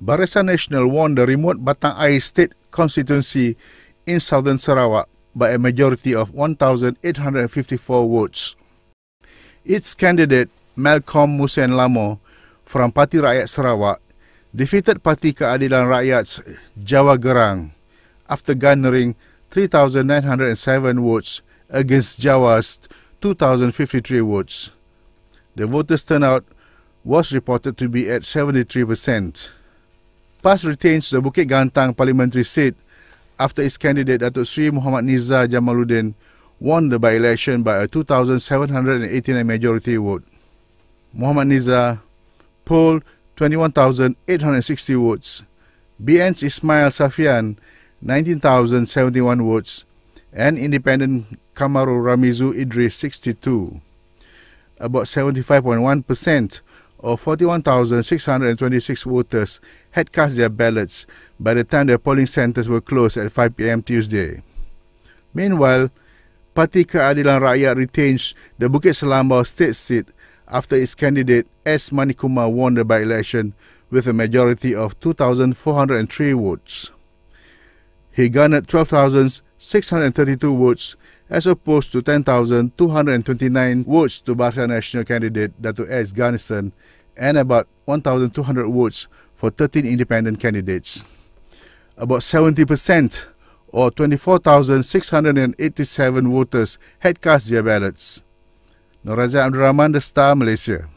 Barisan Nasional won the remote Batang Air State constituency in southern Sarawak by a majority of 1,854 votes. Its candidate, Malcolm Musen Lamo from Parti Rakyat Sarawak, defeated Parti Keadilan rakyat Jawa Gerang after garnering 3,907 votes against Jawa's 2,053 votes. The voters' turnout was reported to be at 73 percent. PAS retains the Bukit Gantang parliamentary seat after its candidate Datuk Sri Muhammad Nizar Jamaluddin won the by-election by a 2,789 majority vote. Muhammad Nizar polled 21,860 votes. BN's Ismail Safian, 19,071 votes. And independent Kamaru Ramizu Idris, 62. About 75.1% of 41,626 voters had cast their ballots by the time the polling centres were closed at 5 pm Tuesday. Meanwhile, Parti Keadilan Rakyat retained the Bukit Selambau state seat after its candidate S. Manikuma won the by-election with a majority of 2,403 votes. He garnered 12,000 632 votes as opposed to 10,229 votes to Barisan National candidate Dato' S. Garnison and about 1,200 votes for 13 independent candidates. About 70% or 24,687 voters had cast their ballots. Noraza Abdul Rahman, The Star, Malaysia.